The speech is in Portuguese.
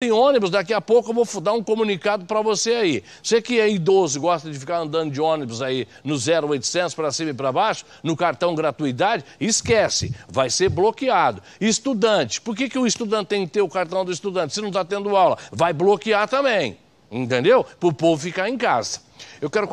em ônibus, daqui a pouco eu vou dar um comunicado para você aí. Você que é idoso, gosta de ficar andando de ônibus aí no 0800 para cima e para baixo, no cartão gratuidade, esquece, vai ser bloqueado. Estudante, por que, que o estudante tem que ter o cartão do estudante se não está tendo aula? Vai bloquear também, entendeu? Para o povo ficar em casa. Eu quero